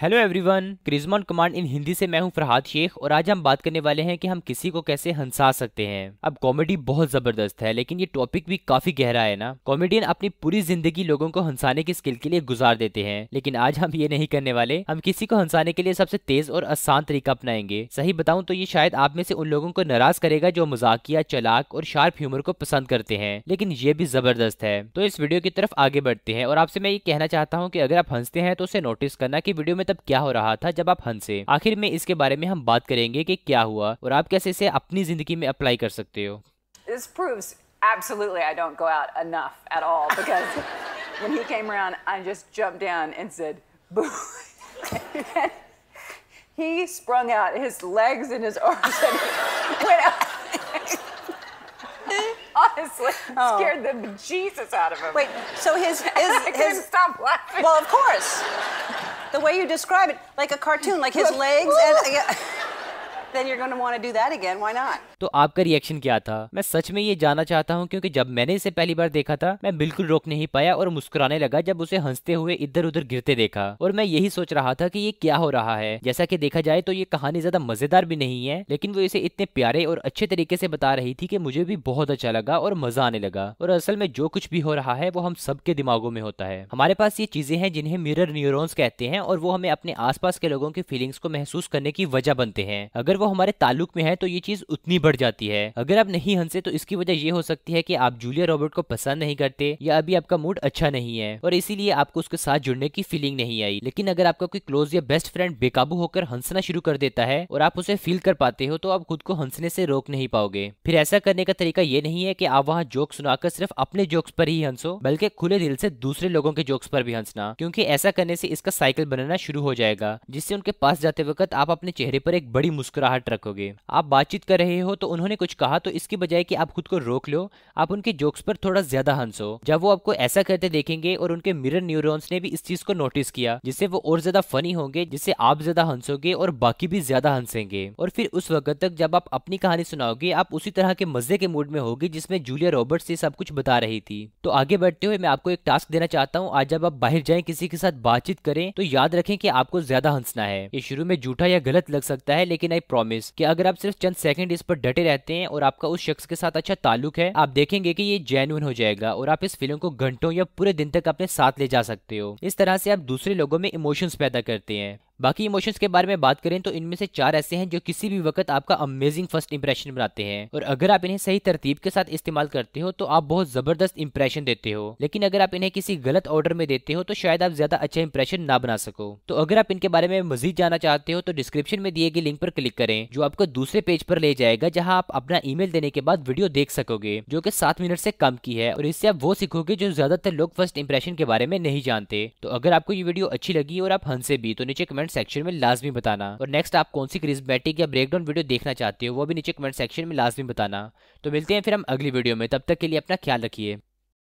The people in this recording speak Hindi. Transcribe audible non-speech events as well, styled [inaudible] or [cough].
हेलो एवरीवन क्रिजमॉन कमांड इन हिंदी से मैं हूं फरहाद शेख और आज हम बात करने वाले हैं कि हम किसी को कैसे हंसा सकते हैं अब कॉमेडी बहुत जबरदस्त है लेकिन ये टॉपिक भी काफी गहरा है ना कॉमेडियन अपनी पूरी जिंदगी लोगों को हंसाने की स्किल के लिए गुजार देते हैं लेकिन आज हम ये नहीं करने वाले हम किसी को हंसाने के लिए सबसे तेज और आसान तरीका अपनाएंगे सही बताऊँ तो ये शायद आप में से उन लोगों को नाराज करेगा जो मजाकिया चलाक और शार्प ह्यूमर को पसंद करते हैं लेकिन ये भी जबरदस्त है तो इस वीडियो की तरफ आगे बढ़ते हैं और आपसे मैं ये कहना चाहता हूँ की अगर आप हंसते हैं तो उसे नोटिस करना की वीडियो में तब क्या हो रहा था जब आप हंसे आखिर में इसके बारे में हम बात करेंगे कि क्या हुआ और आप कैसे इसे अपनी जिंदगी में अप्लाई कर सकते हो This proves absolutely I don't go out enough at all because when he came around, I just jumped down and said, boo. he sprung out his legs and his arms and went out. Honestly, oh. scared the Jesus out of him. Wait, so his. his his, stop laughing. Well, of course. the way you describe it, like a cartoon, like his [laughs] legs and. Yeah. तो आपका रिएक्शन क्या था मैं सच में ये जाना चाहता हूँ क्योंकि जब मैंने इसे पहली बार देखा था मैं बिल्कुल रोक नहीं पाया और मुस्कुराने लगा जब उसे हंसते हुए इधर उधर गिरते देखा और मैं यही सोच रहा था कि ये क्या हो रहा है जैसा कि देखा जाए तो ये कहानी ज्यादा मजेदार भी नहीं है लेकिन वो इसे इतने प्यारे और अच्छे तरीके से बता रही थी कि मुझे भी बहुत अच्छा लगा और मजा आने लगा और असल में जो कुछ भी हो रहा है वो हम सबके दिमागों में होता है हमारे पास ये चीजें हैं जिन्हें मिरर न्यूरॉन्स कहते हैं और वो हमें अपने आसपास के लोगों की फीलिंग्स को महसूस करने की वजह बनते हैं अगर वो हमारे ताल्लुक में है तो ये चीज उतनी बढ़ जाती है अगर आप नहीं हंसे तो इसकी वजह ये हो सकती है कि आप जूलिया रॉबर्ट को पसंद नहीं करते या अभी आपका मूड अच्छा नहीं है और इसीलिए आपको उसके साथ जुड़ने की फीलिंग नहीं आई लेकिन अगर आपका कोई क्लोज या बेस्ट फ्रेंड बेकाबू होकर हंसना शुरू कर देता है और आप उसे फील कर पाते हो तो आप खुद को हंसने से रोक नहीं पाओगे फिर ऐसा करने का तरीका ये नहीं है कि आप वहाँ जोक सुनाकर सिर्फ अपने जोक्स पर ही हंसो बल्कि खुले दिल से दूसरे लोगों के जोक्स पर भी हंसना क्योंकि ऐसा करने से इसका साइकिल बनाना शुरू हो जाएगा जिससे उनके पास जाते वक्त आप अपने चेहरे पर एक बड़ी मुस्कुरा मुस्कुराहट रखोगे आप बातचीत कर रहे हो तो उन्होंने कुछ कहा तो इसकी बजाय कि आप खुद को रोक लो आप उनके जोक्स पर थोड़ा ज्यादा हंसो जब वो आपको ऐसा करते देखेंगे और उनके मिरर न्यूरॉन्स ने भी इस चीज को नोटिस किया जिससे वो और ज्यादा फनी होंगे जिससे आप ज्यादा हंसोगे और बाकी भी ज्यादा हंसेंगे और फिर उस वक्त तक जब आप अपनी कहानी सुनाओगे आप उसी तरह के मजे के मूड में होगी जिसमें जूलिया रॉबर्ट ये सब कुछ बता रही थी तो आगे बढ़ते हुए मैं आपको एक टास्क देना चाहता हूँ आज जब आप बाहर जाए किसी के साथ बातचीत करें तो याद रखें कि आपको ज्यादा हंसना है ये शुरू में झूठा या गलत लग सकता है लेकिन आई प्रॉमिस कि अगर आप सिर्फ चंद सेकंड इस पर डटे रहते हैं और आपका उस शख्स के साथ अच्छा ताल्लुक है आप देखेंगे कि ये जेनुअन हो जाएगा और आप इस फिल्म को घंटों या पूरे दिन तक अपने साथ ले जा सकते हो इस तरह से आप दूसरे लोगों में इमोशंस पैदा करते हैं बाकी इमोशंस के बारे में बात करें तो इनमें से चार ऐसे हैं जो किसी भी वक्त आपका अमेजिंग फर्स्ट इंप्रेशन बनाते हैं और अगर आप इन्हें सही तरतीब के साथ इस्तेमाल करते हो तो आप बहुत जबरदस्त इंप्रेशन देते हो लेकिन अगर आप इन्हें किसी गलत ऑर्डर में देते हो तो शायद आप ज्यादा अच्छा इंप्रेशन ना बना सको तो अगर आप इनके बारे में मजीद जानना चाहते हो तो डिस्क्रिप्शन में दिए गए लिंक पर क्लिक करें जो आपको दूसरे पेज पर ले जाएगा जहाँ आप अपना ईमेल देने के बाद वीडियो देख सकोगे जो कि सात मिनट से कम की है और इससे आप वो सीखोगे जो ज्यादातर लोग फर्स्ट इंप्रेशन के बारे में नहीं जानते तो अगर आपको ये वीडियो अच्छी लगी और आप हंसे भी तो नीचे कमेंट कमेंट सेक्शन में लाजमी बताना और नेक्स्ट आप कौन सी क्रिजमेटिक या ब्रेकडाउन वीडियो देखना चाहते हो वो भी नीचे कमेंट सेक्शन में लाजमी बताना तो मिलते हैं फिर हम अगली वीडियो में तब तक के लिए अपना ख्याल रखिए